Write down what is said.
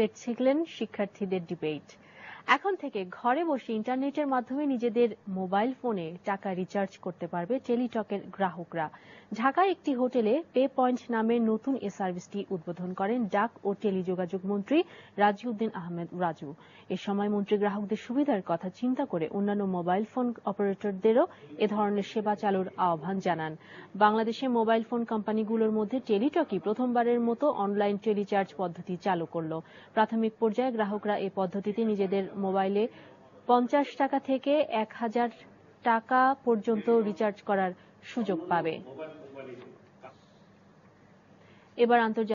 দেখছিলেন শিক্ষার্থীদের ডিবেট এখন থেকে ঘরে বসে ইন্টারনেটের মাধ্যমে নিজেদের মোবাইল ফোনে টাকা রিচার্জ করতে পারবে টেলিটকের গ্রাহকরা ঢাকায় একটি হোটেলে পে পয়েন্ট নামের নতুন এ সার্ভিসটি উদ্বোধন করেন ডাক ও টেলিযোগাযোগ মন্ত্রী রাজিউদ্দিন আহমেদ রাজু এ সময় মন্ত্রী গ্রাহকদের সুবিধার কথা চিন্তা করে অন্যান্য মোবাইল ফোন অপারেটরদেরও এ ধরনের সেবা চালুর আহ্বান জানান বাংলাদেশে মোবাইল ফোন কোম্পানিগুলোর মধ্যে টেলিটকই প্রথমবারের মতো অনলাইন টেলিচার্জ পদ্ধতি চালু করল প্রাথমিক পর্যায়ে গ্রাহকরা এ পদ্ধতিতে নিজেদের মোবাইলে পঞ্চাশ টাকা থেকে এক হাজার টাকা পর্যন্ত রিচার্জ করার সুযোগ পাবে এবার